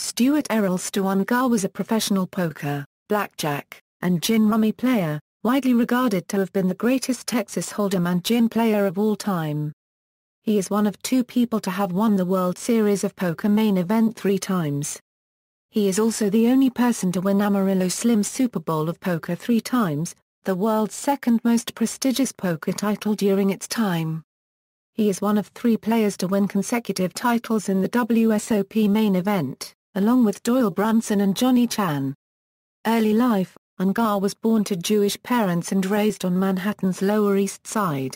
Stuart Errol Stuangar was a professional poker, blackjack, and gin rummy player, widely regarded to have been the greatest Texas Hold'em and gin player of all time. He is one of two people to have won the World Series of Poker main event three times. He is also the only person to win Amarillo Slim's Super Bowl of Poker three times, the world's second most prestigious poker title during its time. He is one of three players to win consecutive titles in the WSOP main event along with Doyle Brunson and Johnny Chan. Early life, Ungar was born to Jewish parents and raised on Manhattan's Lower East Side.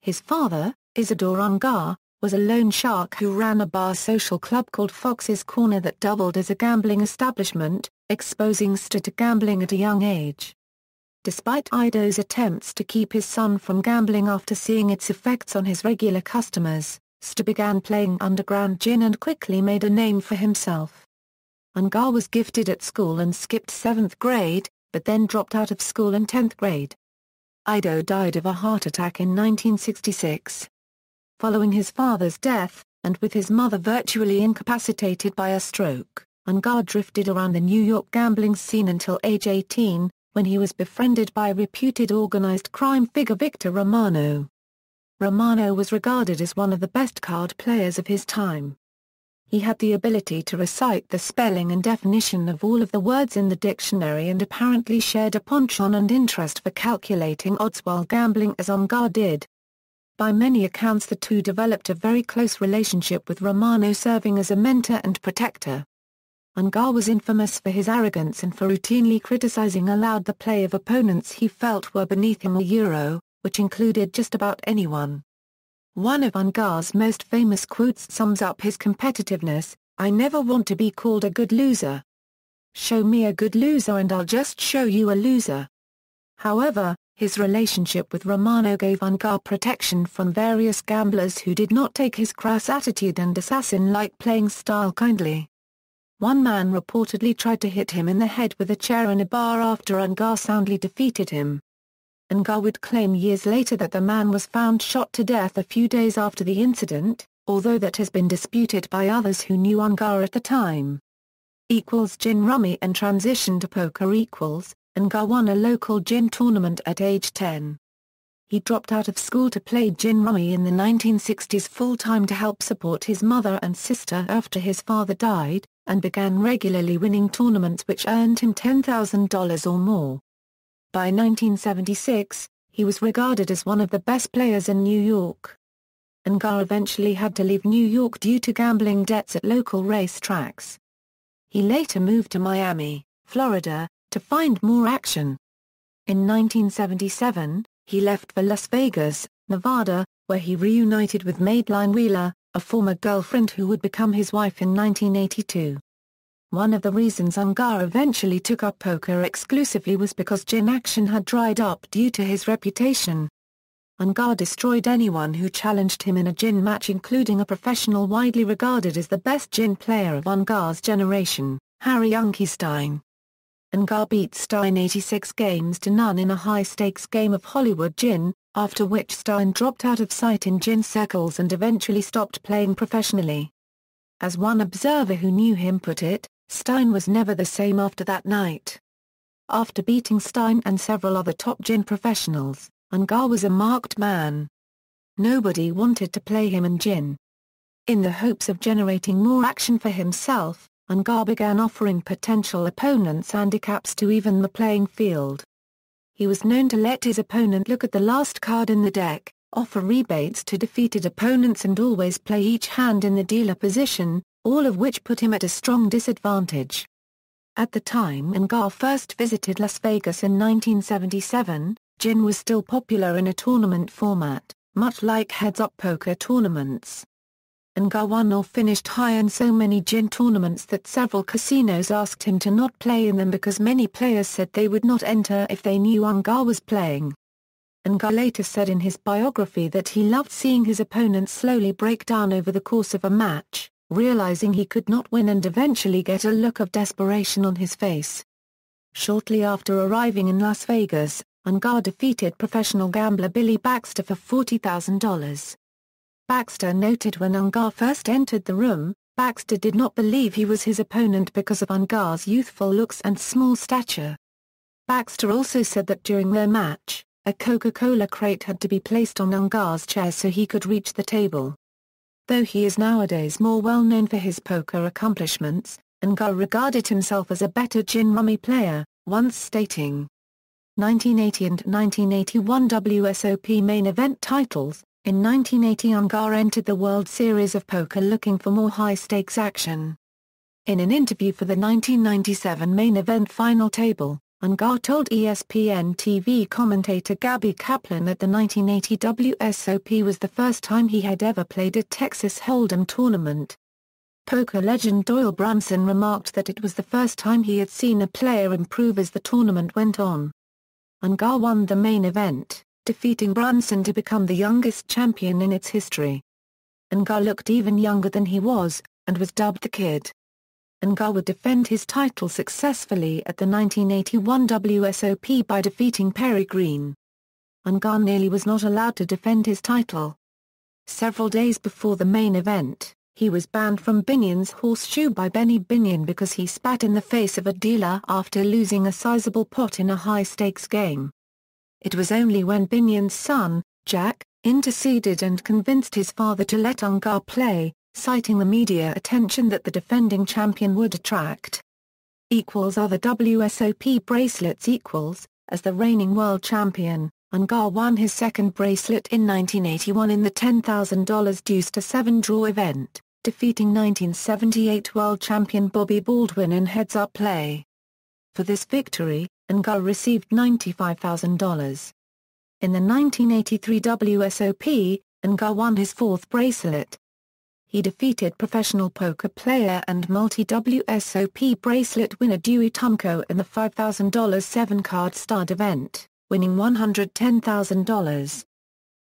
His father, Isidore Ungar, was a loan shark who ran a bar social club called Fox's Corner that doubled as a gambling establishment, exposing Stu to gambling at a young age. Despite Ido's attempts to keep his son from gambling after seeing its effects on his regular customers, Sta began playing underground gin and quickly made a name for himself. Ungar was gifted at school and skipped 7th grade, but then dropped out of school in 10th grade. Ido died of a heart attack in 1966. Following his father's death, and with his mother virtually incapacitated by a stroke, Ungar drifted around the New York gambling scene until age 18, when he was befriended by reputed organized crime figure Victor Romano. Romano was regarded as one of the best card players of his time. He had the ability to recite the spelling and definition of all of the words in the dictionary and apparently shared a penchant and interest for calculating odds while gambling as Ongar did. By many accounts the two developed a very close relationship with Romano serving as a mentor and protector. Ungar was infamous for his arrogance and for routinely criticizing aloud the play of opponents he felt were beneath him a euro, which included just about anyone. One of Ungar's most famous quotes sums up his competitiveness, I never want to be called a good loser. Show me a good loser and I'll just show you a loser. However, his relationship with Romano gave Ungar protection from various gamblers who did not take his crass attitude and assassin-like playing style kindly. One man reportedly tried to hit him in the head with a chair in a bar after Ungar soundly defeated him. Ngar would claim years later that the man was found shot to death a few days after the incident, although that has been disputed by others who knew Ngar at the time. Equals gin rummy and transition to poker equals, Ngar won a local gin tournament at age 10. He dropped out of school to play gin rummy in the 1960s full-time to help support his mother and sister after his father died, and began regularly winning tournaments which earned him $10,000 or more. By 1976, he was regarded as one of the best players in New York. Ungar eventually had to leave New York due to gambling debts at local race tracks. He later moved to Miami, Florida, to find more action. In 1977, he left for Las Vegas, Nevada, where he reunited with Madeline Wheeler, a former girlfriend who would become his wife in 1982. One of the reasons Ungar eventually took up poker exclusively was because gin action had dried up due to his reputation. Ungar destroyed anyone who challenged him in a gin match including a professional widely regarded as the best gin player of Ungar's generation, Harry Stein. Ungar beat Stein 86 games to none in a high-stakes game of Hollywood gin, after which Stein dropped out of sight in gin circles and eventually stopped playing professionally. As one observer who knew him put it, Stein was never the same after that night. After beating Stein and several other top gin professionals, Ungar was a marked man. Nobody wanted to play him in gin. In the hopes of generating more action for himself, Ungar began offering potential opponents handicaps to even the playing field. He was known to let his opponent look at the last card in the deck, offer rebates to defeated opponents and always play each hand in the dealer position, all of which put him at a strong disadvantage. At the time Ngar first visited Las Vegas in 1977, gin was still popular in a tournament format, much like heads-up poker tournaments. Ngar won or finished high in so many gin tournaments that several casinos asked him to not play in them because many players said they would not enter if they knew Ngar was playing. Ngar later said in his biography that he loved seeing his opponents slowly break down over the course of a match, realizing he could not win and eventually get a look of desperation on his face. Shortly after arriving in Las Vegas, Ungar defeated professional gambler Billy Baxter for $40,000. Baxter noted when Ungar first entered the room, Baxter did not believe he was his opponent because of Ungar's youthful looks and small stature. Baxter also said that during their match, a Coca-Cola crate had to be placed on Ungar's chair so he could reach the table. Though he is nowadays more well known for his poker accomplishments, Ungar regarded himself as a better gin rummy player, once stating, 1980 and 1981 WSOP main event titles. In 1980 Ungar entered the World Series of Poker looking for more high-stakes action. In an interview for the 1997 main event final table, Ungar told ESPN TV commentator Gabby Kaplan that the 1980 WSOP was the first time he had ever played a Texas Hold'em tournament. Poker legend Doyle Bramson remarked that it was the first time he had seen a player improve as the tournament went on. Ungar won the main event, defeating Brunson to become the youngest champion in its history. Ungar looked even younger than he was, and was dubbed the kid. Ngar would defend his title successfully at the 1981 WSOP by defeating Perry Green. Ngar nearly was not allowed to defend his title. Several days before the main event, he was banned from Binion's horseshoe by Benny Binion because he spat in the face of a dealer after losing a sizable pot in a high-stakes game. It was only when Binion's son, Jack, interceded and convinced his father to let Ungar play, citing the media attention that the defending champion would attract. Equals other WSOP bracelets equals, as the reigning world champion, Ungar won his second bracelet in 1981 in the $10,000 deuce to 7 draw event, defeating 1978 world champion Bobby Baldwin in heads-up play. For this victory, Ungar received $95,000. In the 1983 WSOP, Ungar won his fourth bracelet, he defeated professional poker player and multi-WSOP bracelet winner Dewey Tumko in the $5,000 seven-card stud event, winning $110,000.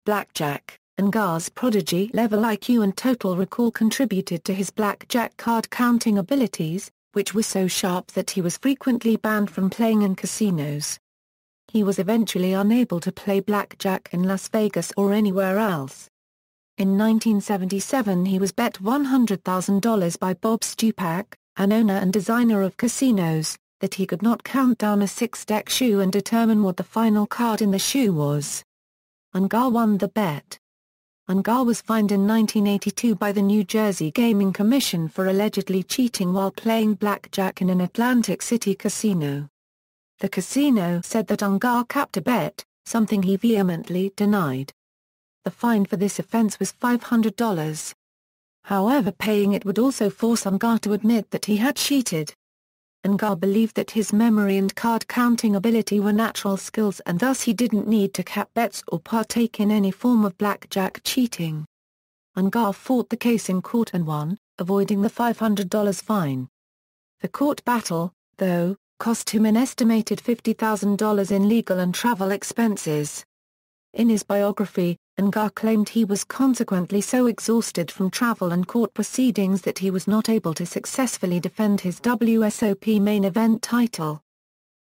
Blackjack, Ngar's prodigy level IQ and total recall contributed to his blackjack card counting abilities, which were so sharp that he was frequently banned from playing in casinos. He was eventually unable to play blackjack in Las Vegas or anywhere else, in 1977 he was bet $100,000 by Bob Stupak, an owner and designer of casinos, that he could not count down a six-deck shoe and determine what the final card in the shoe was. Ungar won the bet. Ungar was fined in 1982 by the New Jersey Gaming Commission for allegedly cheating while playing blackjack in an Atlantic City casino. The casino said that Ungar capped a bet, something he vehemently denied the fine for this offense was $500. However paying it would also force Ungar to admit that he had cheated. Ungar believed that his memory and card counting ability were natural skills and thus he didn't need to cap bets or partake in any form of blackjack cheating. Ungar fought the case in court and won, avoiding the $500 fine. The court battle, though, cost him an estimated $50,000 in legal and travel expenses. In his biography, Ngar claimed he was consequently so exhausted from travel and court proceedings that he was not able to successfully defend his WSOP main event title.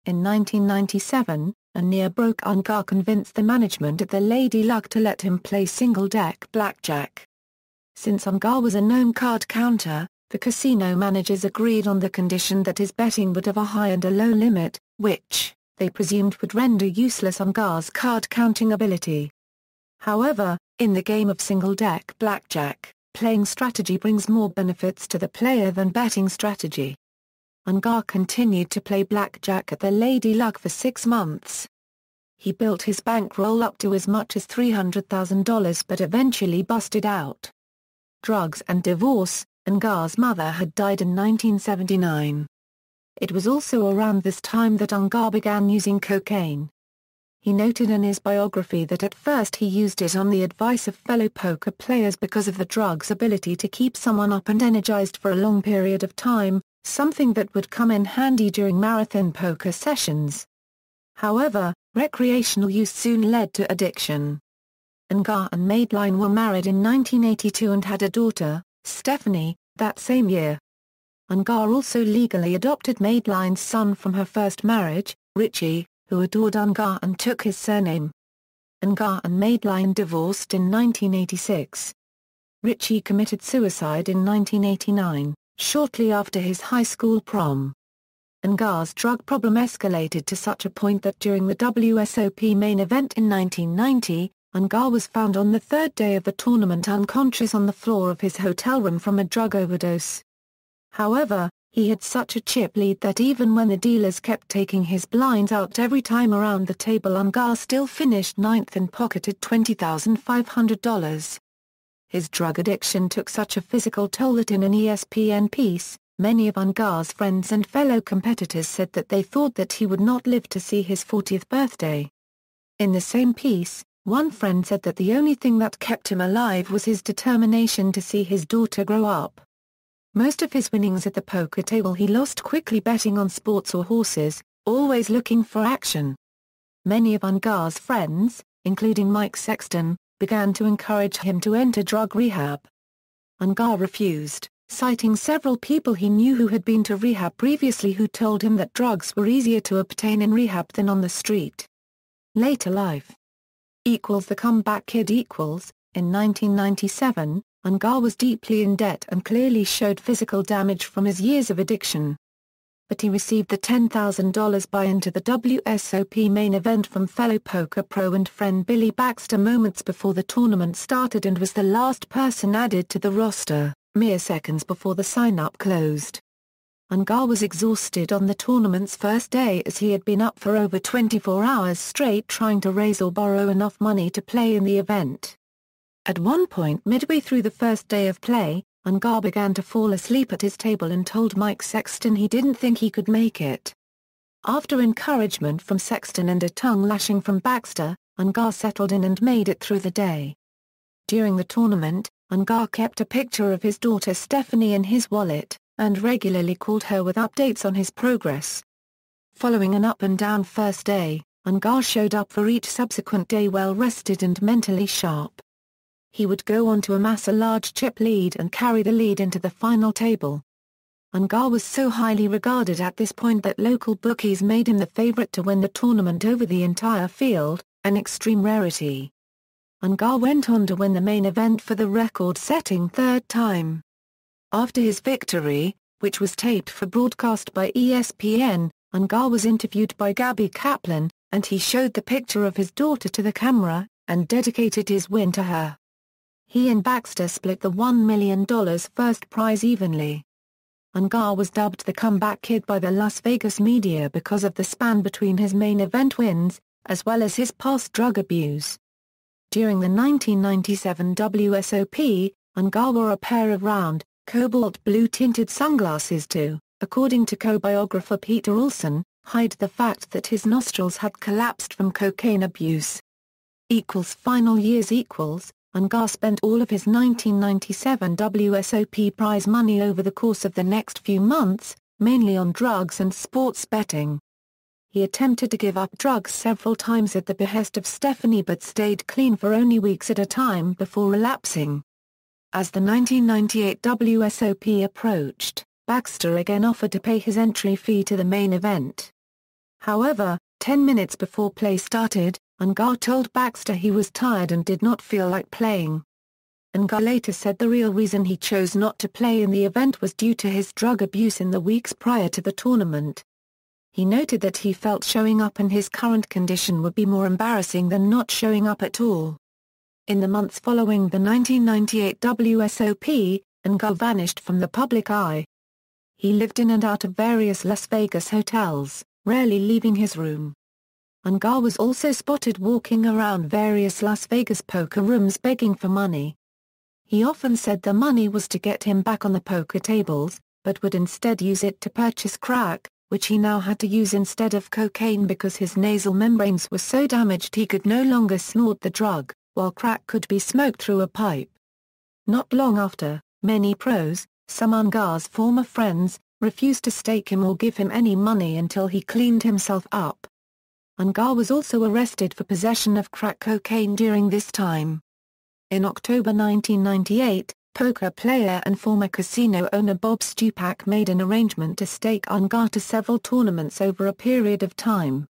In 1997, a near-broke Ungar convinced the management at the Lady Luck to let him play single-deck blackjack. Since Ungar was a known card counter, the casino managers agreed on the condition that his betting would have a high and a low limit, which, they presumed would render useless Ungar's card counting ability. However, in the game of single-deck blackjack, playing strategy brings more benefits to the player than betting strategy. Ungar continued to play blackjack at the Lady Luck for six months. He built his bankroll up to as much as $300,000 but eventually busted out. Drugs and divorce, Ungar's mother had died in 1979. It was also around this time that Ungar began using cocaine. He noted in his biography that at first he used it on the advice of fellow poker players because of the drug's ability to keep someone up and energized for a long period of time, something that would come in handy during marathon poker sessions. However, recreational use soon led to addiction. Ngar and Madeline were married in 1982 and had a daughter, Stephanie, that same year. Ngar also legally adopted Madeline's son from her first marriage, Richie, who adored Ungar and took his surname. Ungar and Madeline divorced in 1986. Ritchie committed suicide in 1989, shortly after his high school prom. Ungar's drug problem escalated to such a point that during the WSOP main event in 1990, Ungar was found on the third day of the tournament unconscious on the floor of his hotel room from a drug overdose. However, he had such a chip lead that even when the dealers kept taking his blinds out every time around the table Ungar still finished ninth and pocketed $20,500. His drug addiction took such a physical toll that in an ESPN piece, many of Ungar's friends and fellow competitors said that they thought that he would not live to see his 40th birthday. In the same piece, one friend said that the only thing that kept him alive was his determination to see his daughter grow up. Most of his winnings at the poker table he lost quickly betting on sports or horses, always looking for action. Many of Ungar's friends, including Mike Sexton, began to encourage him to enter drug rehab. Ungar refused, citing several people he knew who had been to rehab previously who told him that drugs were easier to obtain in rehab than on the street. Later life equals the comeback kid equals, in 1997, Ungar was deeply in debt and clearly showed physical damage from his years of addiction. But he received the $10,000 buy-in to the WSOP main event from fellow poker pro and friend Billy Baxter moments before the tournament started and was the last person added to the roster, mere seconds before the sign-up closed. Ungar was exhausted on the tournament's first day as he had been up for over 24 hours straight trying to raise or borrow enough money to play in the event. At one point midway through the first day of play, Ungar began to fall asleep at his table and told Mike Sexton he didn't think he could make it. After encouragement from Sexton and a tongue lashing from Baxter, Ungar settled in and made it through the day. During the tournament, Ungar kept a picture of his daughter Stephanie in his wallet, and regularly called her with updates on his progress. Following an up-and-down first day, Ungar showed up for each subsequent day well rested and mentally sharp he would go on to amass a large chip lead and carry the lead into the final table. Ungar was so highly regarded at this point that local bookies made him the favorite to win the tournament over the entire field, an extreme rarity. Ungar went on to win the main event for the record-setting third time. After his victory, which was taped for broadcast by ESPN, Ungar was interviewed by Gabby Kaplan, and he showed the picture of his daughter to the camera, and dedicated his win to her. He and Baxter split the $1 million first prize evenly. Ungar was dubbed the comeback kid by the Las Vegas media because of the span between his main event wins, as well as his past drug abuse. During the 1997 WSOP, Ungar wore a pair of round, cobalt blue tinted sunglasses to, according to co-biographer Peter Olson, hide the fact that his nostrils had collapsed from cocaine abuse. Equals final years equals Ungar spent all of his 1997 WSOP prize money over the course of the next few months, mainly on drugs and sports betting. He attempted to give up drugs several times at the behest of Stephanie but stayed clean for only weeks at a time before relapsing. As the 1998 WSOP approached, Baxter again offered to pay his entry fee to the main event. However, 10 minutes before play started, Ungar told Baxter he was tired and did not feel like playing. Ungar later said the real reason he chose not to play in the event was due to his drug abuse in the weeks prior to the tournament. He noted that he felt showing up in his current condition would be more embarrassing than not showing up at all. In the months following the 1998 WSOP, Ungar vanished from the public eye. He lived in and out of various Las Vegas hotels, rarely leaving his room. Ungar was also spotted walking around various Las Vegas poker rooms begging for money. He often said the money was to get him back on the poker tables, but would instead use it to purchase crack, which he now had to use instead of cocaine because his nasal membranes were so damaged he could no longer snort the drug, while crack could be smoked through a pipe. Not long after, many pros, some Ungar's former friends, refused to stake him or give him any money until he cleaned himself up. Ungar was also arrested for possession of crack cocaine during this time. In October 1998, poker player and former casino owner Bob Stupak made an arrangement to stake Ungar to several tournaments over a period of time.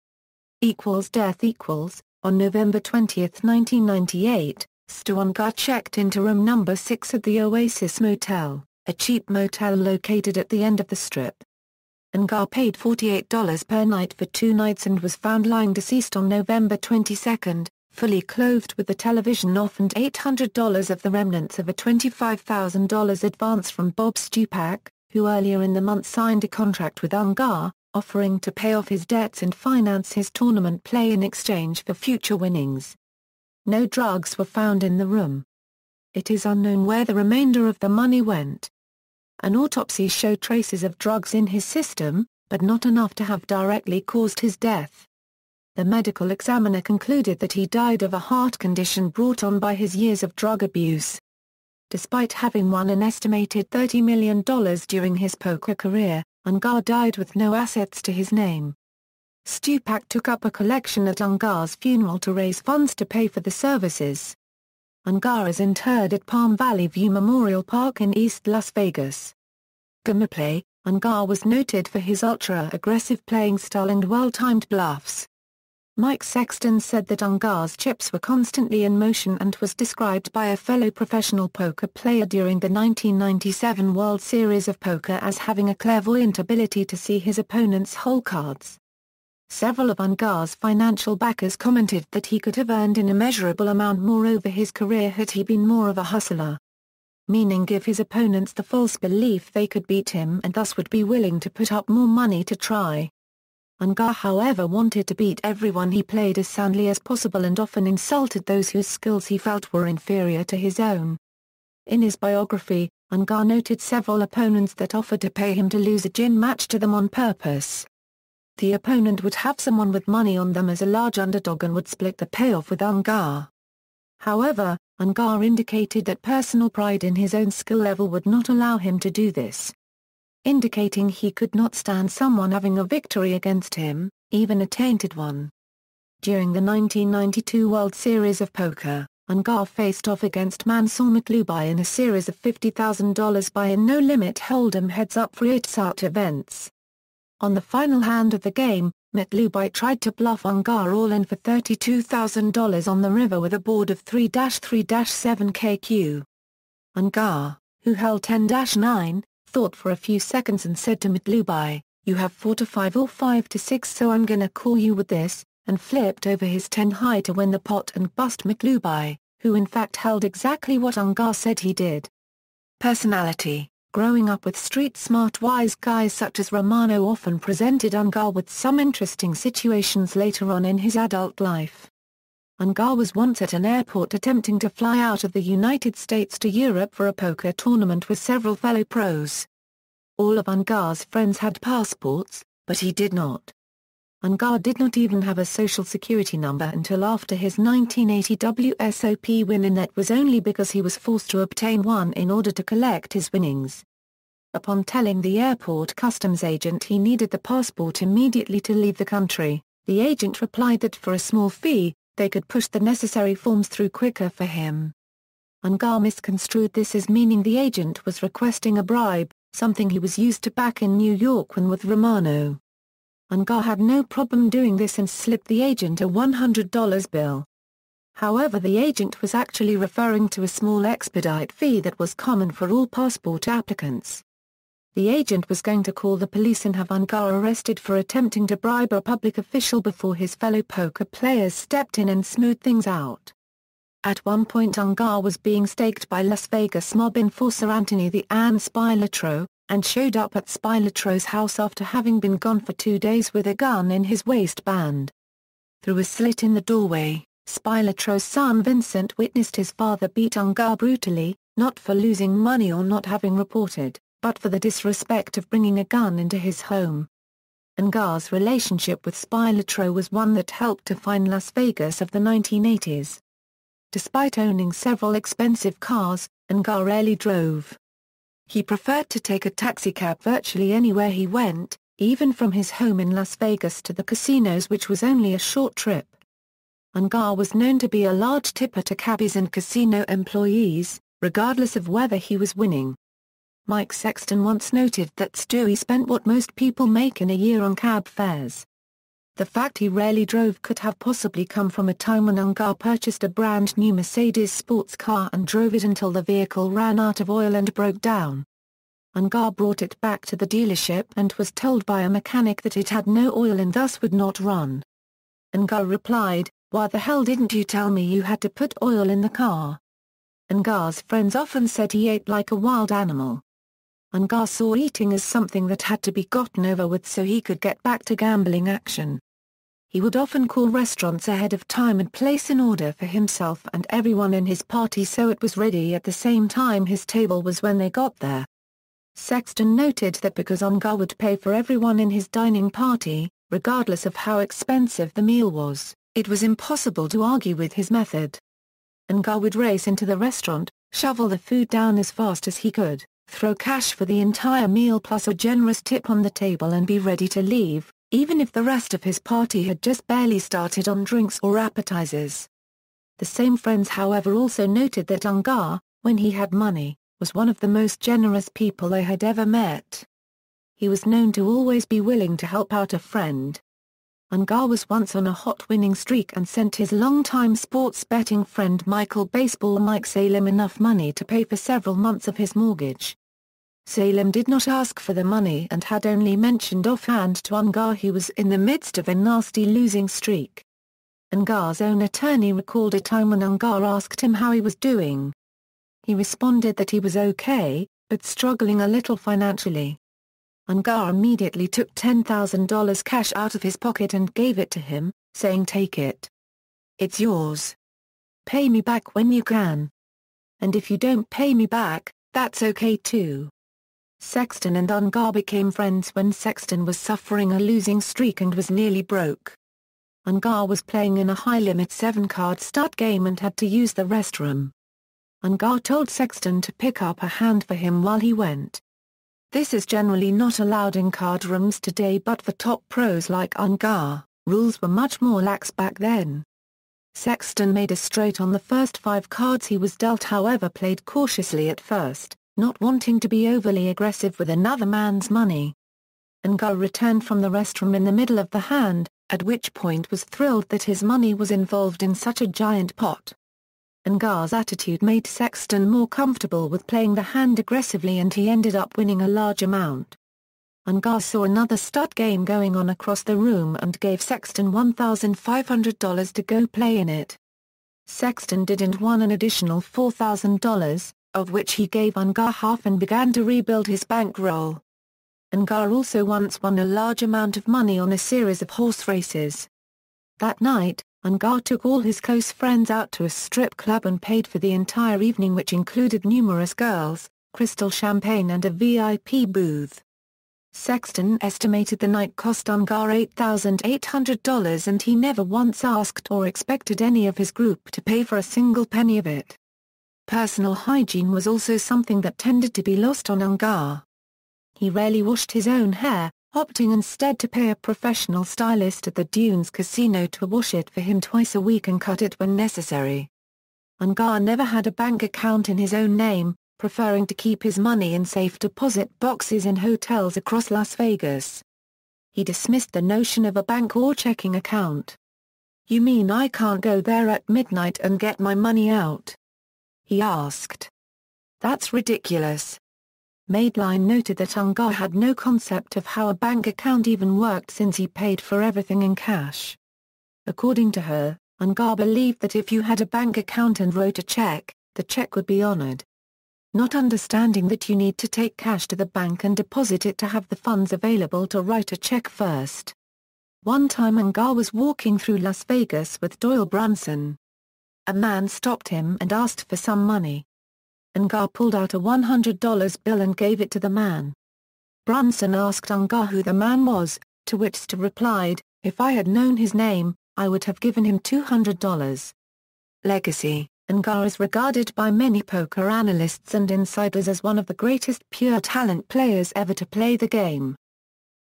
Equals death equals, on November 20, 1998, Stu Ungar checked into room number 6 at the Oasis Motel, a cheap motel located at the end of the strip. Ungar paid $48 per night for two nights and was found lying deceased on November 22, fully clothed with the television off and $800 of the remnants of a $25,000 advance from Bob Stupak, who earlier in the month signed a contract with Ungar, offering to pay off his debts and finance his tournament play in exchange for future winnings. No drugs were found in the room. It is unknown where the remainder of the money went. An autopsy showed traces of drugs in his system, but not enough to have directly caused his death. The medical examiner concluded that he died of a heart condition brought on by his years of drug abuse. Despite having won an estimated $30 million during his poker career, Ungar died with no assets to his name. Stupak took up a collection at Ungar's funeral to raise funds to pay for the services. Ungar is interred at Palm Valley View Memorial Park in East Las Vegas. Gameplay Ungar was noted for his ultra-aggressive playing style and well-timed bluffs. Mike Sexton said that Ungar's chips were constantly in motion and was described by a fellow professional poker player during the 1997 World Series of Poker as having a clairvoyant ability to see his opponent's hole cards. Several of Ungar's financial backers commented that he could have earned an immeasurable amount more over his career had he been more of a hustler. Meaning give his opponents the false belief they could beat him and thus would be willing to put up more money to try. Ungar however wanted to beat everyone he played as soundly as possible and often insulted those whose skills he felt were inferior to his own. In his biography, Ungar noted several opponents that offered to pay him to lose a gin match to them on purpose the opponent would have someone with money on them as a large underdog and would split the payoff with Ungar. However, Ungar indicated that personal pride in his own skill level would not allow him to do this. Indicating he could not stand someone having a victory against him, even a tainted one. During the 1992 World Series of Poker, Ungar faced off against Mansour Matloubai in a series of $50,000 buy-in no-limit hold'em heads-up free events. On the final hand of the game, Metlubai tried to bluff Ungar all in for $32,000 on the river with a board of 3-3-7 kq. Ungar, who held 10-9, thought for a few seconds and said to Mitlubai, you have 4 to 5 or 5 to 6 so I'm gonna call you with this, and flipped over his 10 high to win the pot and bust Mitlubai, who in fact held exactly what Ungar said he did. Personality Growing up with street smart wise guys such as Romano often presented Ungar with some interesting situations later on in his adult life. Ungar was once at an airport attempting to fly out of the United States to Europe for a poker tournament with several fellow pros. All of Ungar's friends had passports, but he did not. Ungar did not even have a social security number until after his 1980 WSOP win and that was only because he was forced to obtain one in order to collect his winnings. Upon telling the airport customs agent he needed the passport immediately to leave the country, the agent replied that for a small fee, they could push the necessary forms through quicker for him. Ungar misconstrued this as meaning the agent was requesting a bribe, something he was used to back in New York when with Romano. Ungar had no problem doing this and slipped the agent a $100 bill. However the agent was actually referring to a small expedite fee that was common for all passport applicants. The agent was going to call the police and have Ungar arrested for attempting to bribe a public official before his fellow poker players stepped in and smoothed things out. At one point Ungar was being staked by Las Vegas mob enforcer Anthony the Ann Latro, and showed up at Latro's house after having been gone for two days with a gun in his waistband. Through a slit in the doorway, Latro's son Vincent witnessed his father beat Ungar brutally, not for losing money or not having reported, but for the disrespect of bringing a gun into his home. Ungar's relationship with Latro was one that helped define Las Vegas of the 1980s. Despite owning several expensive cars, Ungar rarely drove, he preferred to take a taxicab virtually anywhere he went, even from his home in Las Vegas to the casinos which was only a short trip. Ungar was known to be a large tipper to cabbies and casino employees, regardless of whether he was winning. Mike Sexton once noted that Stewie spent what most people make in a year on cab fares. The fact he rarely drove could have possibly come from a time when Ungar purchased a brand new Mercedes sports car and drove it until the vehicle ran out of oil and broke down. Ungar brought it back to the dealership and was told by a mechanic that it had no oil and thus would not run. Ungar replied, Why the hell didn't you tell me you had to put oil in the car? Ungar's friends often said he ate like a wild animal. Ungar saw eating as something that had to be gotten over with so he could get back to gambling action he would often call restaurants ahead of time and place an order for himself and everyone in his party so it was ready at the same time his table was when they got there. Sexton noted that because Ongar would pay for everyone in his dining party, regardless of how expensive the meal was, it was impossible to argue with his method. Ongar would race into the restaurant, shovel the food down as fast as he could, throw cash for the entire meal plus a generous tip on the table and be ready to leave, even if the rest of his party had just barely started on drinks or appetizers. The same friends however also noted that Ungar, when he had money, was one of the most generous people they had ever met. He was known to always be willing to help out a friend. Ungar was once on a hot winning streak and sent his longtime sports betting friend Michael Baseball Mike Salem enough money to pay for several months of his mortgage. Salem did not ask for the money and had only mentioned offhand to Ungar he was in the midst of a nasty losing streak. Ungar's own attorney recalled a time when Ungar asked him how he was doing. He responded that he was okay, but struggling a little financially. Ungar immediately took $10,000 cash out of his pocket and gave it to him, saying take it. It's yours. Pay me back when you can. And if you don't pay me back, that's okay too. Sexton and Ungar became friends when Sexton was suffering a losing streak and was nearly broke. Ungar was playing in a high-limit seven-card stud game and had to use the restroom. Ungar told Sexton to pick up a hand for him while he went. This is generally not allowed in card rooms today but for top pros like Ungar, rules were much more lax back then. Sexton made a straight on the first five cards he was dealt however played cautiously at first, not wanting to be overly aggressive with another man's money. Nga returned from the restroom in the middle of the hand, at which point was thrilled that his money was involved in such a giant pot. Ngar's attitude made Sexton more comfortable with playing the hand aggressively and he ended up winning a large amount. Ngar saw another stud game going on across the room and gave Sexton $1,500 to go play in it. Sexton did and won an additional $4,000, of which he gave Ungar half and began to rebuild his bankroll. Ungar also once won a large amount of money on a series of horse races. That night, Ungar took all his close friends out to a strip club and paid for the entire evening which included numerous girls, crystal champagne and a VIP booth. Sexton estimated the night cost Ungar $8,800 and he never once asked or expected any of his group to pay for a single penny of it. Personal hygiene was also something that tended to be lost on Ungar. He rarely washed his own hair, opting instead to pay a professional stylist at the Dunes Casino to wash it for him twice a week and cut it when necessary. Ungar never had a bank account in his own name, preferring to keep his money in safe deposit boxes in hotels across Las Vegas. He dismissed the notion of a bank or checking account. You mean I can't go there at midnight and get my money out? he asked. That's ridiculous. Maidline noted that Ungar had no concept of how a bank account even worked since he paid for everything in cash. According to her, Ungar believed that if you had a bank account and wrote a check, the check would be honored. Not understanding that you need to take cash to the bank and deposit it to have the funds available to write a check first. One time Ungar was walking through Las Vegas with Doyle Brunson, a man stopped him and asked for some money. Ungar pulled out a $100 bill and gave it to the man. Brunson asked Ungar who the man was, to which Sta replied, if I had known his name, I would have given him $200. Legacy Ungar is regarded by many poker analysts and insiders as one of the greatest pure talent players ever to play the game.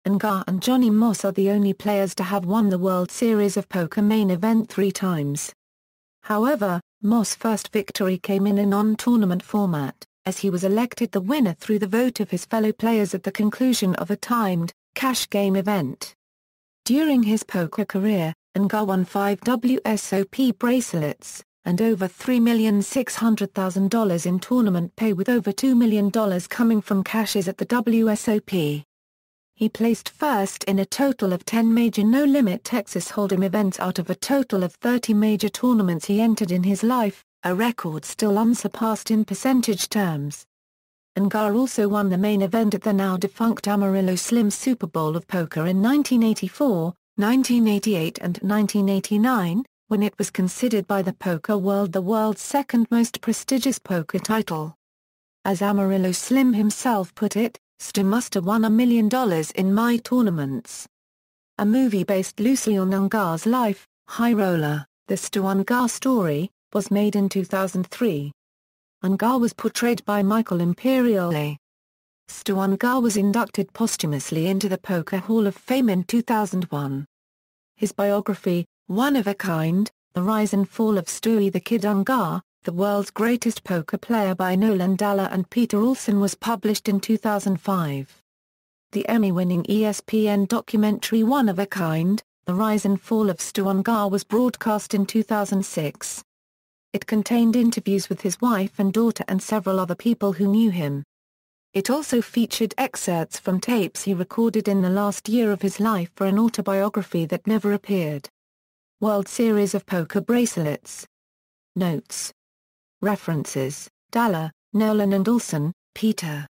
Ungar and Johnny Moss are the only players to have won the World Series of Poker main event three times. However, Moss' first victory came in a non-tournament format, as he was elected the winner through the vote of his fellow players at the conclusion of a timed, cash game event. During his poker career, Ngar won five WSOP bracelets, and over $3,600,000 in tournament pay with over $2 million coming from cashes at the WSOP. He placed first in a total of 10 major no-limit Texas Hold'em events out of a total of 30 major tournaments he entered in his life, a record still unsurpassed in percentage terms. Ungar also won the main event at the now-defunct Amarillo Slim Super Bowl of Poker in 1984, 1988 and 1989, when it was considered by the poker world the world's second most prestigious poker title. As Amarillo Slim himself put it, Stamusta won a million dollars in My Tournaments. A movie based loosely on Ungar's life, High Roller, The Stu Ungar Story, was made in 2003. Ungar was portrayed by Michael Imperioli. Stu Ungar was inducted posthumously into the Poker Hall of Fame in 2001. His biography, One of a Kind, The Rise and Fall of Stewie the Kid Ungar, the World's Greatest Poker Player by Nolan Dalla and Peter Olson was published in 2005. The Emmy-winning ESPN documentary One of a Kind, The Rise and Fall of Stuangar was broadcast in 2006. It contained interviews with his wife and daughter and several other people who knew him. It also featured excerpts from tapes he recorded in the last year of his life for an autobiography that never appeared. World Series of Poker Bracelets Notes References, Dalla, Nolan and Olson, Peter.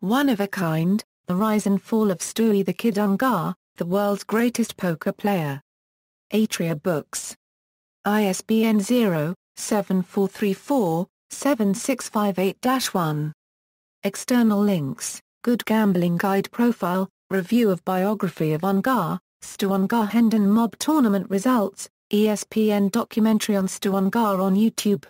One of a Kind, The Rise and Fall of Stewie the Kid Ungar, The World's Greatest Poker Player. Atria Books. ISBN 0-7434-7658-1. External links, Good Gambling Guide Profile, Review of Biography of Ungar, Stu Ungar Hendon Mob Tournament Results, ESPN documentary on Stu Ungar on YouTube.